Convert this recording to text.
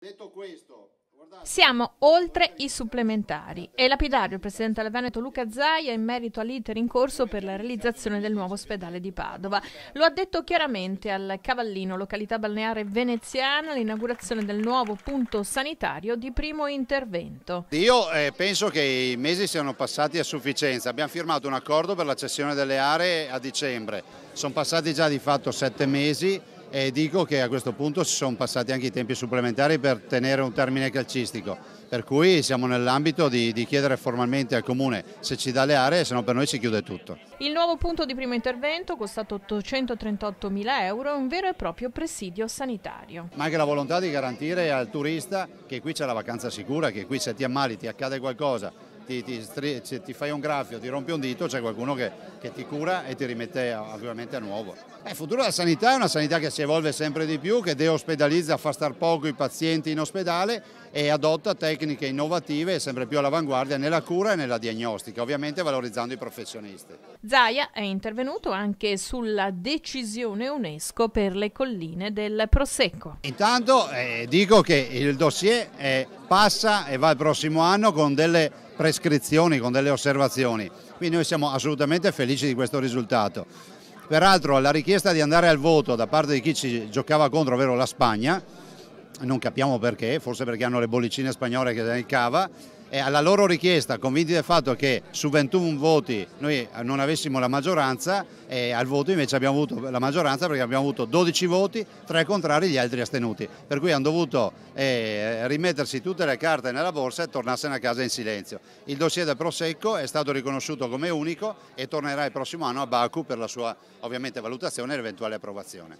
Detto questo, siamo oltre i supplementari. È lapidario il presidente del Veneto Luca Zaia in merito all'iter in corso per la realizzazione del nuovo ospedale di Padova. Lo ha detto chiaramente al Cavallino, località balneare veneziana, l'inaugurazione del nuovo punto sanitario di primo intervento. Io eh, penso che i mesi siano passati a sufficienza. Abbiamo firmato un accordo per la cessione delle aree a dicembre. Sono passati già di fatto sette mesi e dico che a questo punto si sono passati anche i tempi supplementari per tenere un termine calcistico, per cui siamo nell'ambito di, di, chiedere formalmente al Comune se ci dà le aree, se no per noi si chiude tutto. Il nuovo punto di primo intervento, costato 838 mila euro, è un vero e proprio presidio sanitario. Ma anche la volontà di garantire al turista che qui c'è la vacanza sicura, che qui se ti ammali ti accade qualcosa, ti, ti, se ti fai un graffio, ti rompi un dito, c'è qualcuno che, che, ti cura e ti rimette a, ovviamente a nuovo. Eh, il futuro della sanità è una sanità che si evolve sempre di più, che deospedalizza, fa star poco i pazienti in ospedale e adotta tecniche innovative e sempre più all'avanguardia nella cura e nella diagnostica, ovviamente valorizzando i professionisti. Zaia è intervenuto anche sulla decisione UNESCO per le colline del Prosecco. Intanto eh, dico che il dossier eh, passa e va il prossimo anno con delle prescrizioni, con delle osservazioni. Quindi noi siamo assolutamente felici di questo risultato. Peraltro alla richiesta di andare al voto da parte di chi ci giocava contro, ovvero la Spagna, non capiamo perché, forse perché hanno le bollicine spagnole che ne cava, e alla loro richiesta, convinti del fatto che su 21 voti noi non avessimo la maggioranza, al voto invece abbiamo avuto la maggioranza perché abbiamo avuto 12 voti, 3 contrari e gli altri astenuti. Per cui hanno dovuto eh, rimettersi tutte le carte nella borsa e tornarsene a casa in silenzio. Il dossier del Prosecco è stato riconosciuto come unico e tornerà il prossimo anno a Baku per la sua ovviamente valutazione e l'eventuale approvazione.